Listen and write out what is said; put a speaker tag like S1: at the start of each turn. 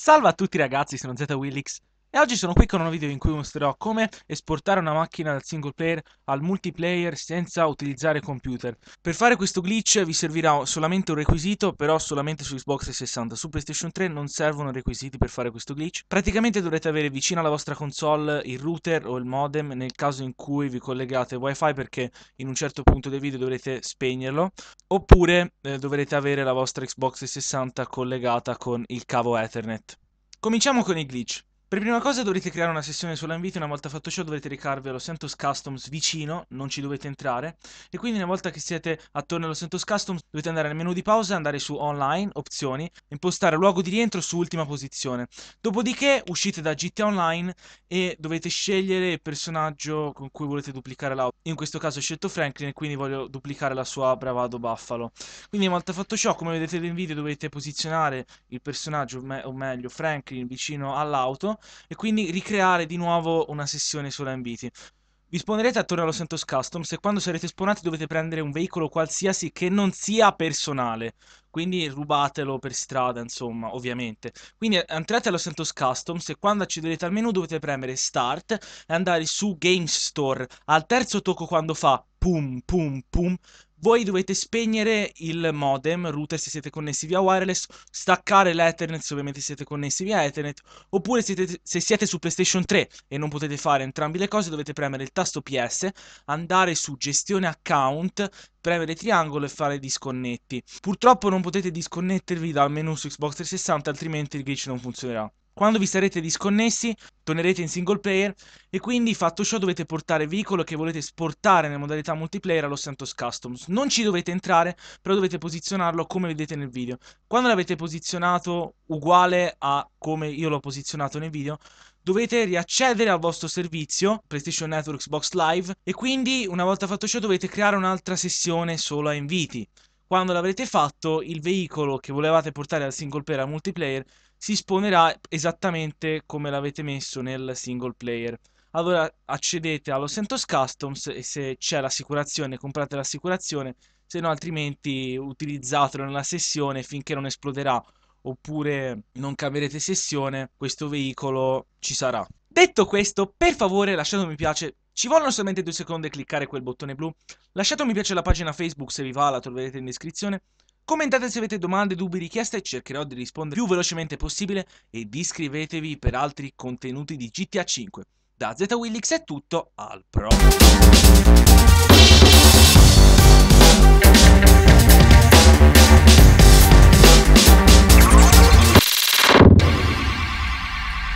S1: Salve a tutti ragazzi, sono Z e oggi sono qui con un video in cui mostrerò come esportare una macchina dal single player al multiplayer senza utilizzare computer. Per fare questo glitch vi servirà solamente un requisito, però solamente su Xbox 360. Su PlayStation 3 non servono requisiti per fare questo glitch. Praticamente dovrete avere vicino alla vostra console il router o il modem nel caso in cui vi collegate wifi perché in un certo punto del video dovrete spegnerlo. Oppure eh, dovrete avere la vostra Xbox 360 collegata con il cavo Ethernet. Cominciamo con i glitch. Per prima cosa dovrete creare una sessione sulla sull'invito, una volta fatto ciò dovrete recarvi allo Sentos Customs vicino, non ci dovete entrare, e quindi una volta che siete attorno allo Sentos Customs dovete andare nel menu di pausa, andare su Online, Opzioni, impostare luogo di rientro su Ultima posizione. Dopodiché uscite da GTA Online e dovete scegliere il personaggio con cui volete duplicare l'auto. In questo caso ho scelto Franklin e quindi voglio duplicare la sua Bravado Buffalo. Quindi una volta fatto ciò, come vedete nel video, dovete posizionare il personaggio, o meglio Franklin, vicino all'auto e quindi ricreare di nuovo una sessione sulla MBT. Disponerete attorno allo Santos Customs e quando sarete esponati dovete prendere un veicolo qualsiasi che non sia personale. Quindi rubatelo per strada, insomma, ovviamente. Quindi entrate allo Santos Customs e quando accederete al menu dovete premere Start e andare su Game Store. Al terzo tocco quando fa pum pum pum voi dovete spegnere il modem, router se siete connessi via wireless, staccare l'Ethernet se ovviamente siete connessi via Ethernet, oppure siete, se siete su PlayStation 3 e non potete fare entrambe le cose dovete premere il tasto PS, andare su gestione account, premere triangolo e fare disconnetti. Purtroppo non potete disconnettervi dal menu su Xbox 360 altrimenti il glitch non funzionerà. Quando vi sarete disconnessi, tornerete in single player e quindi fatto ciò dovete portare il veicolo che volete esportare nella modalità multiplayer allo Santos Customs. Non ci dovete entrare, però dovete posizionarlo come vedete nel video. Quando l'avete posizionato uguale a come io l'ho posizionato nel video, dovete riaccedere al vostro servizio PlayStation Network Xbox Live e quindi una volta fatto ciò dovete creare un'altra sessione solo a inviti. Quando l'avrete fatto, il veicolo che volevate portare al single player al multiplayer si esponerà esattamente come l'avete messo nel single player. Allora accedete allo Santos Customs e se c'è l'assicurazione comprate l'assicurazione, se no altrimenti utilizzatelo nella sessione finché non esploderà oppure non cambierete sessione, questo veicolo ci sarà. Detto questo, per favore lasciate un mi piace ci vogliono solamente due secondi e cliccare quel bottone blu. Lasciate un mi piace alla pagina Facebook se vi va, la troverete in descrizione. Commentate se avete domande, dubbi, richieste, cercherò di rispondere più velocemente possibile ed iscrivetevi per altri contenuti di GTA 5. Da ZWillix è tutto, al prossimo!